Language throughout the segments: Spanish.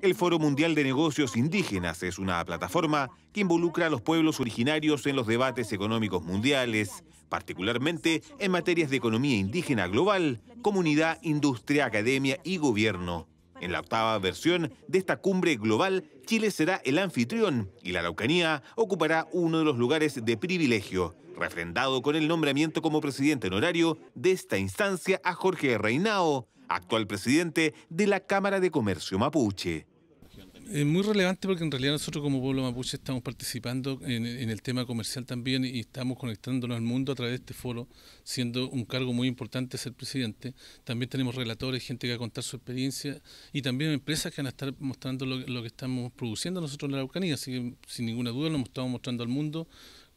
El Foro Mundial de Negocios Indígenas es una plataforma que involucra a los pueblos originarios en los debates económicos mundiales, particularmente en materias de economía indígena global, comunidad, industria, academia y gobierno. En la octava versión de esta cumbre global, Chile será el anfitrión y la Araucanía ocupará uno de los lugares de privilegio, refrendado con el nombramiento como presidente honorario de esta instancia a Jorge Reinao, actual presidente de la Cámara de Comercio Mapuche. Es muy relevante porque en realidad nosotros como pueblo mapuche estamos participando en, el tema comercial también y estamos conectándonos al mundo a través de este foro, siendo un cargo muy importante ser presidente. También tenemos relatores, gente que va a contar su experiencia y también empresas que van a estar mostrando lo, lo que estamos produciendo nosotros en la Araucanía, así que sin ninguna duda lo estamos mostrando al mundo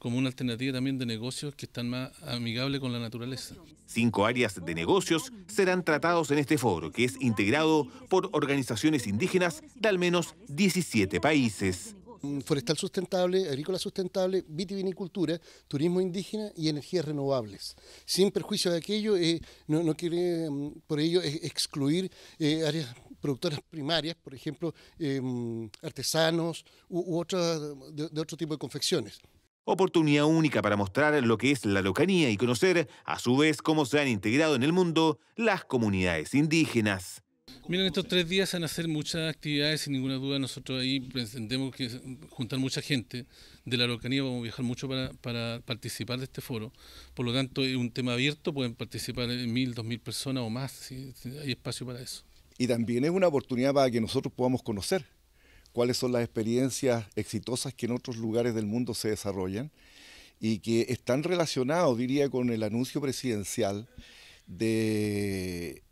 como una alternativa también de negocios que están más amigables con la naturaleza. Cinco áreas de negocios serán tratados en este foro, que es integrado por organizaciones indígenas de al menos 17 países. Forestal sustentable, agrícola sustentable, vitivinicultura, turismo indígena y energías renovables. Sin perjuicio de aquello, eh, no, quiere mm, por ello eh, excluir eh, áreas productoras primarias, por ejemplo, em, artesanos u, otros de otro tipo de confecciones. Oportunidad única para mostrar lo que es la locanía y conocer, a su vez, cómo se han integrado en el mundo las comunidades indígenas. Miren, estos tres días van a hacer muchas actividades, sin ninguna duda. Nosotros ahí pretendemos que juntar mucha gente de la locanía. vamos a viajar mucho para, para, participar de este foro. Por lo tanto, es un tema abierto, pueden participar mil, dos mil personas o más, si hay espacio para eso. Y también es una oportunidad para que nosotros podamos conocer cuáles son las experiencias exitosas que en otros lugares del mundo se desarrollan y que están relacionados, diría, con el anuncio presidencial de,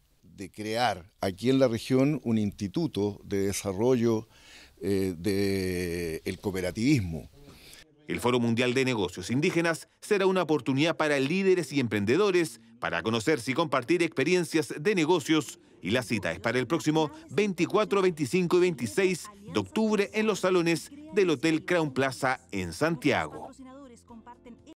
crear aquí en la región un instituto de desarrollo eh, del cooperativismo el Foro Mundial de Negocios Indígenas será una oportunidad para líderes y emprendedores para conocerse y compartir experiencias de negocios y la cita es para el próximo 24, 25 y 26 de octubre en los salones del Hotel Crown Plaza en Santiago.